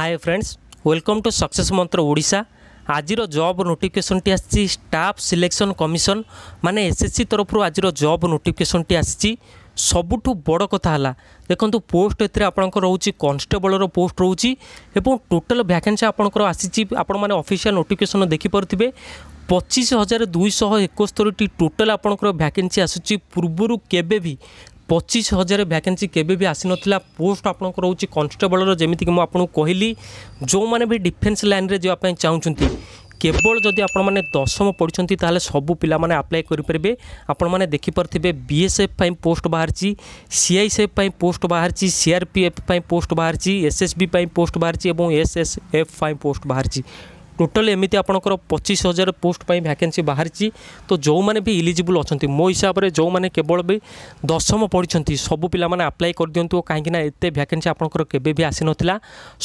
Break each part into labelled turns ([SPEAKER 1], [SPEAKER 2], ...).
[SPEAKER 1] high friends welcome to success Mantra Odisha আজির job নোটিফিকেসনটি আসছে স্টাফ সিলেকশন কমিশন মানে এসএসসি তরফর আজির জব নোটিফিকেসনটি আসছে ସବୁଠୁ ବଡ଼ କଥା ହେଲା ଦେଖନ୍ତୁ ପୋଷ୍ଟ ଏଥିରେ ଆପଣଙ୍କର ରହୁଛି କନଷ୍ଟେବଳର ପୋଷ୍ଟ ରହୁଛି ଏବଂ ଟୋଟାଲ୍ ଭ୍ୟାକେନ୍ସି ଆପଣଙ୍କର ଆସିଛି ଆପଣମାନେ ଅଫିସିଆଲ୍ ନୋଟିଫିକେସନ୍ ଦେଖିପାରୁଥିବେ ପଚିଶ ହଜାର ଦୁଇଶହ ଏକସ୍ତରୀଟି ଟୋଟାଲ୍ ଆପଣଙ୍କର ଭ୍ୟାକେନ୍ସି ଆସୁଛି ପୂର୍ବରୁ କେବେ ବି পঁচিশ হাজার ভ্যাকেন্সি কেবে বি পোস্ট আপনার রয়েছে কনস্টেবলর যেমি মু আপনার কহিলি যে ডিফেন্স লাইনে যাওয়া চাহুমান কেবল যদি আপনার দশম পড়ছেন তাহলে সবু পিলা মানে আপ্লাই করে পেবে আপনার মানে দেখিপারে বিএসএফ পাই পোস্ট বাহারছি সিআইএসএফ পাই পোস্ট বাহারছি সিআরপিএফ পাই পোস্ট বাহারছি এসএসবি পাই পোস্ট বাহারছি এবং এসএসএফ পাই পোস্ট বাহারছি ଟୋଟାଲି ଏମିତି ଆପଣଙ୍କର ପଚିଶ ହଜାର ପୋଷ୍ଟ ପାଇଁ ଭ୍ୟାକେନ୍ସି ବାହାରିଛି ତ ଯେଉଁମାନେ ବି ଇଲିଜିବୁଲ୍ ଅଛନ୍ତି ମୋ ହିସାବରେ ଯେଉଁମାନେ କେବଳ ବି ଦଶମ ପଢ଼ିଛନ୍ତି ସବୁ ପିଲାମାନେ ଆପ୍ଲାଏ କରିଦିଅନ୍ତୁ ଓ କାହିଁକିନା ଏତେ ଭ୍ୟାକେନ୍ସି ଆପଣଙ୍କର କେବେ ବି ଆସିନଥିଲା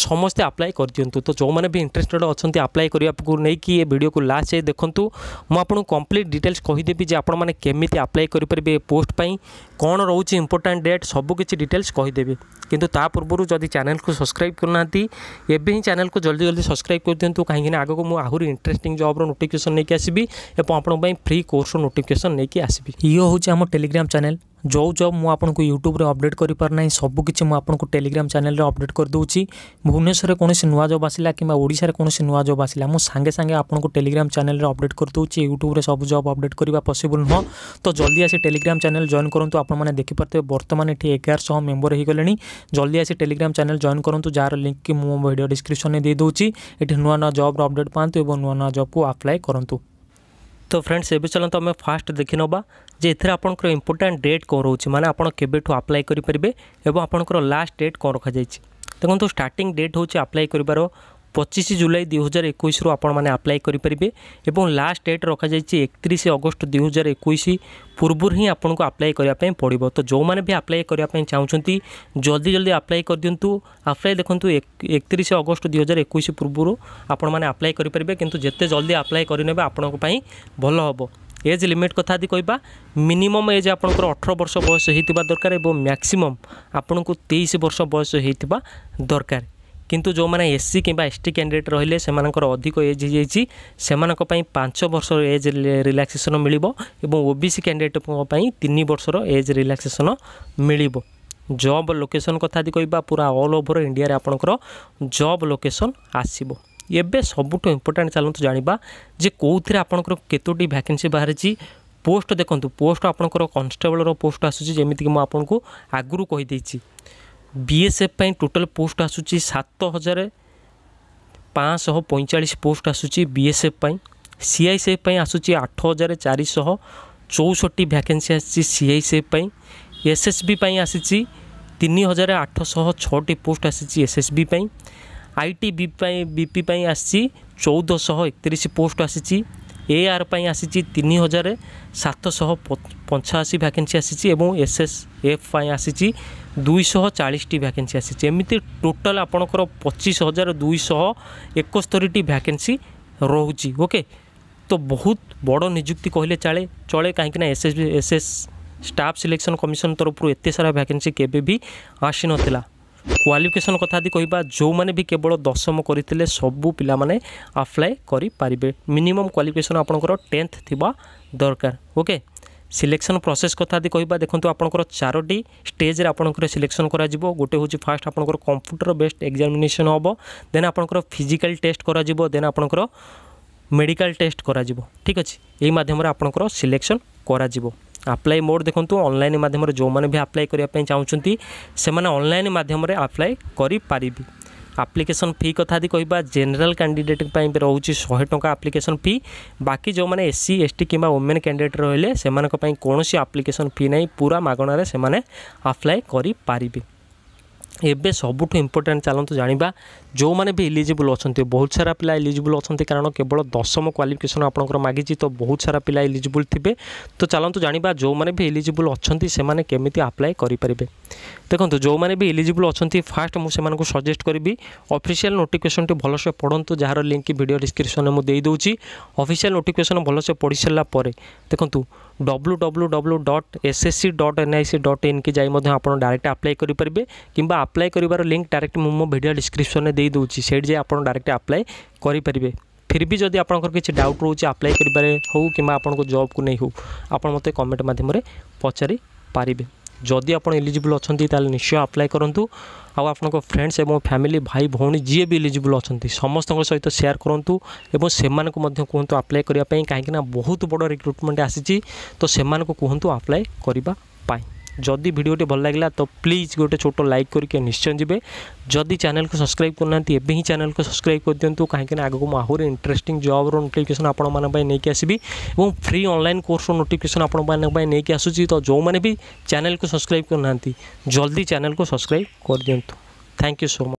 [SPEAKER 1] ସମସ୍ତେ ଆପ୍ଲାଏ କରିଦିଅନ୍ତୁ ତ ଯେଉଁମାନେ ବି ଇଣ୍ଟରେଷ୍ଟେଡ଼୍ ଅଛନ୍ତି ଆପ୍ଲାଏ କରିବାକୁ ନେଇକି ଏ ଭିଡ଼ିଓକୁ ଲାଷ୍ଟ ଯାଏ ଦେଖନ୍ତୁ ମୁଁ ଆପଣଙ୍କୁ କମ୍ପ୍ଲିଟ୍ ଡିଟେଲ୍ସ କହିଦେବି ଯେ ଆପଣମାନେ କେମିତି ଆପ୍ଲାଏ କରିପାରିବେ ଏ ପୋଷ୍ଟ ପାଇଁ कौन रोच इम्पोर्टाट डेट सबकि डिटेल्स कहीदेवि कितु ता पूर्व जब चेल को सब्सक्राइब करना एवं ही चैनल को जल्दी जल्दी सब्सक्राइब कर दिंतु कहीं आगे मुझ आहरी इंटरेस्टिंग जब्र नोटिकेसन नहीं आसबी और आप फ्री कोर्स नोटिकेसन नहीं आसबी ये हूँ आम टेलीग्राम चेल जो जब मुझक यूट्यूब्रे अपडेट कर पारना सबकि टेलीग्राम चेल्रे अपडेट करदे भुवनेश्वर कौन नुआ जब आसा किशार कौन से नुआ जब आसा मुझे सांगे आपको टेलीग्राम चेल्रे अपडेट करदे यूट्यूब्रे सब जब अपडेट करवा पसबल नुह तो जल्दी आसी टेलीग्राम चेल जइन करूँ आप देखिपारे बर्तमान इटे एगार शह मेम्बर हो गले जल्दी आसी टेलीग्राम चेल जइन करूँ जार लिंक की मुझे भिडियो डिस्क्रिप्स में देदेव इटे नुआ नुआ जब्र अपडेट पाँच और नुआ नुआ जब को आप्लाय करूँ তো ফ্রেন্ডস এবে চলতো আমি ফার্স্ট দেখি নেবা যে এর আপনার ইম্পর্টাট ডেট কম রয়েছে মানে আপনার কেবেঠু আপ্লাই করে পারবে এবং আপনার লাস্ট ডেট কম রখাযাই দেখুন স্টার্টিং ডেট হচ্ছে আপ্লাই করবার পঁচিশ জুলাই দুই হাজার একুশরু আপনার আপ্লাই করে পেবে এবং লাস্ট ডেট রখাযাই একত্রিশ অগস্ট দুই হাজার একুশ পূর্বর হি আপনার আপ্লাই করা পড়ব তো যে বি আপ্লাই করা চাহুমান জলদি জলদি আপ্লাই করদিন্তু আপ্লাই দেখুন একত্রিশ অগস্ট দুই হাজার একুশ পূর্বর আপনার আপ্লাই করে পেবে কিন্তু যেতে জলদি আপ্লাই করে নেবে আপনার ভাল হব এজ লিমিট কথা যদি কহা মিনিমম এজ আপনার অঠর বর্ষ বয়স হয়ে দরকার এবং ম্যাক্সিমম আপনার তেইশ বর্ষ বয়স হয়ে দরকার କିନ୍ତୁ ଯେଉଁମାନେ ଏସ୍ ସି କିମ୍ବା ଏସ୍ ଟି କ୍ୟାଣ୍ଡିଡ଼େଟ୍ ରହିଲେ ସେମାନଙ୍କର ଅଧିକ ଏଜ୍ ହୋଇଯାଇଛି ସେମାନଙ୍କ ପାଇଁ ପାଞ୍ଚ ବର୍ଷର ଏଜ୍ ରିଲାକ୍ସେସନ୍ ମିଳିବ ଏବଂ ଓ ବି ସି କ୍ୟାଣ୍ଡିଡ଼େଟ୍ଙ୍କ ପାଇଁ ତିନି ବର୍ଷର ଏଜ୍ ରିଲାକ୍ସେସନ୍ ମିଳିବ ଜବ୍ ଲୋକେସନ୍ କଥା ଯଦି କହିବା ପୁରା ଅଲ୍ ଓଭର୍ ଇଣ୍ଡିଆରେ ଆପଣଙ୍କର ଜବ୍ ଲୋକେସନ୍ ଆସିବ ଏବେ ସବୁଠୁ ଇମ୍ପୋର୍ଟାଣ୍ଟ ଚାଲନ୍ତୁ ଜାଣିବା ଯେ କେଉଁଥିରେ ଆପଣଙ୍କର କେତୋଟି ଭ୍ୟାକେନ୍ସି ବାହାରିଛି ପୋଷ୍ଟ ଦେଖନ୍ତୁ ପୋଷ୍ଟ ଆପଣଙ୍କର କନଷ୍ଟେବଳର ପୋଷ୍ଟ ଆସୁଛି ଯେମିତିକି ମୁଁ ଆପଣଙ୍କୁ ଆଗରୁ କହିଦେଇଛି ବିଏସ୍ଏଫ୍ ପାଇଁ ଟୋଟାଲ୍ ପୋଷ୍ଟ ଆସୁଛି ସାତ ହଜାର ପାଞ୍ଚଶହ ପଇଁଚାଳିଶ ପୋଷ୍ଟ ଆସୁଛି ବିଏସ୍ଏଫ୍ ପାଇଁ ସିଆଇସିଏଫ୍ ପାଇଁ ଆସୁଛି ଆଠ ହଜାର ଚାରିଶହ ଚଉଷଠି ଭ୍ୟାକେନ୍ସି ଆସିଛି ସିଆଇସିଏଫ୍ ପାଇଁ ଏସ୍ଏସ୍ବି ପାଇଁ ଆସିଛି ତିନି ହଜାର ଆଠଶହ ଛଅଟି ପୋଷ୍ଟ ଆସିଛି ଏସ୍ଏସ୍ବି ପାଇଁ ଆଇ ଟି ବି ପାଇଁ ବି ପି ପାଇଁ ଆସିଛି ଚଉଦଶହ ଏକତିରିଶ ପୋଷ୍ଟ ଆସିଛି ଏ ଆର୍ ପାଇଁ ଆସିଛି ତିନି ହଜାର ସାତଶହ ପଞ୍ଚାଅଶୀ ଭ୍ୟାକେନ୍ସି ଆସିଛି ଏବଂ ଏସ୍ ଏସ୍ ଏଫ୍ ପାଇଁ ଆସିଛି ଦୁଇଶହ ଚାଳିଶଟି ଭ୍ୟାକେନ୍ସି ଆସିଛି ଏମିତି ଟୋଟାଲ୍ ଆପଣଙ୍କର ପଚିଶ ହଜାର ଦୁଇଶହ ଏକସ୍ତରୀଟି ଭ୍ୟାକେନ୍ସି ରହୁଛି ଓକେ ତ ବହୁତ ବଡ଼ ନିଯୁକ୍ତି କହିଲେ ଚଳେ ଚଳେ କାହିଁକିନା S S S S staff selection commission ତରଫରୁ ଏତେ ସାରା ଭ୍ୟାକେନ୍ସି କେବେ ବି ଆସିନଥିଲା କ୍ୱାଲିଫିକେସନ୍ କଥା ଯଦି କହିବା ଯେଉଁମାନେ ବି କେବଳ ଦଶମ କରିଥିଲେ ସବୁ ପିଲାମାନେ ଆପ୍ଲାଏ କରିପାରିବେ ମିନିମମ୍ କ୍ୱାଲିଫିକେସନ୍ ଆପଣଙ୍କର ଟେନ୍ଥ ଥିବା ଦରକାର ଓକେ ସିଲେକ୍ସନ୍ ପ୍ରୋସେସ୍ କଥା ଯଦି କହିବା ଦେଖନ୍ତୁ ଆପଣଙ୍କର ଚାରୋଟି ଷ୍ଟେଜ୍ରେ ଆପଣଙ୍କର ସିଲେକ୍ସନ୍ କରାଯିବ ଗୋଟେ ହେଉଛି ଫାଷ୍ଟ ଆପଣଙ୍କର କମ୍ପ୍ୟୁଟର ବେସ୍ଡ ଏକ୍ଜାମିନେସନ୍ ହେବ ଦେନ୍ ଆପଣଙ୍କର ଫିଜିକାଲ୍ ଟେଷ୍ଟ କରାଯିବ ଦେନ୍ ଆପଣଙ୍କର ମେଡ଼ିକାଲ୍ ଟେଷ୍ଟ କରାଯିବ ଠିକ୍ ଅଛି ଏଇ ମାଧ୍ୟମରେ ଆପଣଙ୍କର ସିଲେକ୍ସନ୍ କରାଯିବ ଆପ୍ଲାଏ ମୋଡ଼ ଦେଖନ୍ତୁ ଅନଲାଇନ୍ ମାଧ୍ୟମରେ ଯେଉଁମାନେ ବି ଆପ୍ଲାଏ କରିବା ପାଇଁ ଚାହୁଁଛନ୍ତି ସେମାନେ ଅନଲାଇନ୍ ମାଧ୍ୟମରେ ଆପ୍ଲାଏ କରିପାରିବେ ଆପ୍ଲିକେସନ୍ ଫି କଥା ଯଦି କହିବା ଜେନେରାଲ୍ କ୍ୟାଣ୍ଡିଡେଟ୍ ପାଇଁ ରହୁଛି ଶହେ ଟଙ୍କା ଆପ୍ଲିକେସନ୍ ଫି ବାକି ଯେଉଁମାନେ ଏସ୍ ସି ଏସ୍ ଟି କିମ୍ବା ଓମେନ୍ କ୍ୟାଣ୍ଡିଡେଟ୍ ରହିଲେ ସେମାନଙ୍କ ପାଇଁ କୌଣସି ଆପ୍ଲିକେସନ୍ ଫି ନାହିଁ ପୁରା ମାଗଣାରେ ସେମାନେ ଆପ୍ଲାଏ କରିପାରିବେ ଏବେ ସବୁଠୁ ଇମ୍ପୋର୍ଟାଣ୍ଟ ଚାଲନ୍ତୁ ଜାଣିବା ଯେଉଁମାନେ ବି ଇଲିଜିବୁଲ୍ ଅଛନ୍ତି ବହୁତ ସାରା ପିଲା ଇଲିଜିବୁଲ୍ ଅଛନ୍ତି କାରଣ କେବଳ ଦଶମ କ୍ୱାଲିଫିକେସନ୍ ଆପଣଙ୍କର ମାଗିଛି ତ ବହୁତ ସାରା ପିଲା ଇଲିଜିବୁଲ୍ ଥିବେ ତ ଚାଲନ୍ତୁ ଜାଣିବା ଯେଉଁମାନେ ବି ଇଲିଜିବୁଲ୍ ଅଛନ୍ତି ସେମାନେ କେମିତି ଆପ୍ଲାଏ କରିପାରିବେ ଦେଖନ୍ତୁ ଯେଉଁମାନେ ବି ଇଲିଜିବୁଲ୍ ଅଛନ୍ତି ଫାର୍ଷ୍ଟ ମୁଁ ସେମାନଙ୍କୁ ସଜେଷ୍ଟ କରିବି ଅଫିସିଆଲ୍ ନୋଟିଫିକେସନ୍ଟି ଭଲସେ ପଢ଼ନ୍ତୁ ଯାହାର ଲିଙ୍କ୍ ଭିଡ଼ିଓ ଡିସ୍କ୍ରିପ୍ସନ୍ରେ ମୁଁ ଦେଇଦେଉଛି ଅଫିସିଆଲ୍ ନୋଟିଫିକେସନ୍ ଭଲସେ ପଢ଼ି ସାରିଲା ପରେ ଦେଖନ୍ତୁ W W W dot S S C dot N I C dot ଇନ୍କି ଯାଇ ମଧ୍ୟ ଆପଣ ଡାଇରେକ୍ଟ ଆପ୍ଲାଏ କରିପାରିବେ କିମ୍ବା আপ্লাই করবার লিঙ্ক ডাইরেক্ট মো ভিডিও ডিসক্রিপশনে দিয়ে দেছি সেইটি যাই আপনার ডাইরেক্ট আপ্লাই করে পারবে ফির বি যদি আপনার কিছু ডাউট রয়েছে আপ্লাই করবার হো কিংবা আপনার জবকু নেই হো আপনার মতো কমেন্ট মাধ্যমে পচারি পারিবে যদি আপনার ইলিজিবল অনেক তাহলে নিশ্চয় আপ্লাই করতু আপনার ফ্রেন্ডস এবং ফ্যামিলি ভাই ভৌণী যিয়ে বি ইলিজিবল অনেক সমস্ত সহিত সেয়ার করতু এবং সে কুহতু আপ্লাই করা কাইকি না বহুত বড় রিক্রুটমেন্ট আসিছি তো সে কুহতু আপ্লাই করা जदि भिडटे भल लगे तो प्लीज गोटे छोट लाइक करके निश्चय जी जदि चैनल को सब्सक्राइब करना एवं ही चैनल तो को सब्सक्राइब कर दिंतु कहीं आगे को आहरी इंटरेस्टिंग जॉब रोटिफिकेसन आप नहीं आसबी और फ्री अनलाइन कोर्स नोटिफिकेसन आपड़ी आसूँ तो जो मैंने भी चैनल को सब्सक्राइब करना जल्दी चैनल को सब्सक्राइब कर दिंतु थैंक यू सो मच